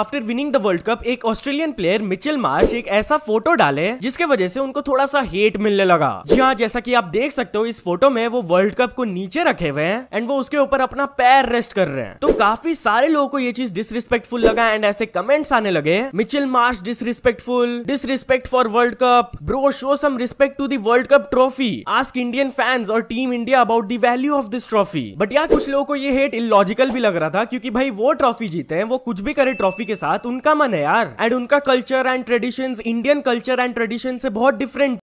after winning the world cup एक Australian player Mitchell Marsh एक ऐसा फोटो डाले जिसके वजह से उनको थोड़ा सा हेट मिलने लगा जी हाँ जैसा कि आप देख सकते हो इस फोटो में वो वर्ल्ड कप को नीचे रखे हुए हैं एंड वो उसके ऊपर अपना पैर रेस्ट कर रहे हैं तो काफी सारे लोगों को ये चीज डिसरिस्पेक्टफुल लगा एंड ऐसे कमेंट्स आने लगे Mitchell Marsh disrespectful disrespect for world cup bro show some respect to the world cup trophy ask Indian fans और team India about the value of this trophy but यहाँ कुछ लोगों को ये हेट इलॉजिकल भी लग रहा था क्योंकि भाई वो ट्रॉफी जीते हैं वो कुछ भी करे ट्रॉफी के साथ उनका मन है यार एंड उनका culture and tradition Indian culture and tradition से बहुत डिफरेंट